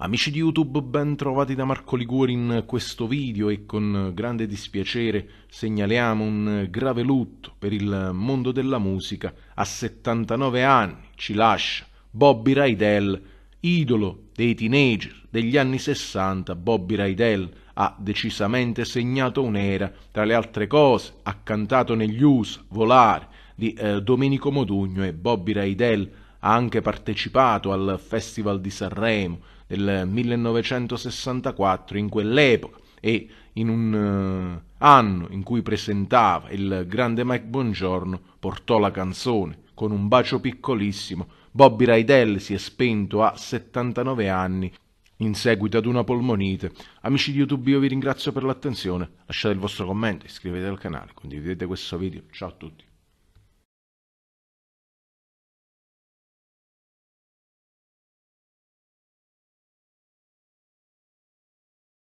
Amici di YouTube, ben trovati da Marco Liguori in questo video e con grande dispiacere segnaliamo un grave lutto per il mondo della musica. A 79 anni ci lascia Bobby Raidel, idolo dei teenager degli anni 60. Bobby Raidel ha decisamente segnato un'era. Tra le altre cose ha cantato negli USA, Volare di eh, Domenico Modugno e Bobby Raidel ha anche partecipato al Festival di Sanremo del 1964 in quell'epoca e in un eh, anno in cui presentava il grande Mike Buongiorno portò la canzone con un bacio piccolissimo. Bobby Raidel si è spento a 79 anni in seguito ad una polmonite. Amici di YouTube io vi ringrazio per l'attenzione, lasciate il vostro commento, iscrivetevi al canale, condividete questo video, ciao a tutti.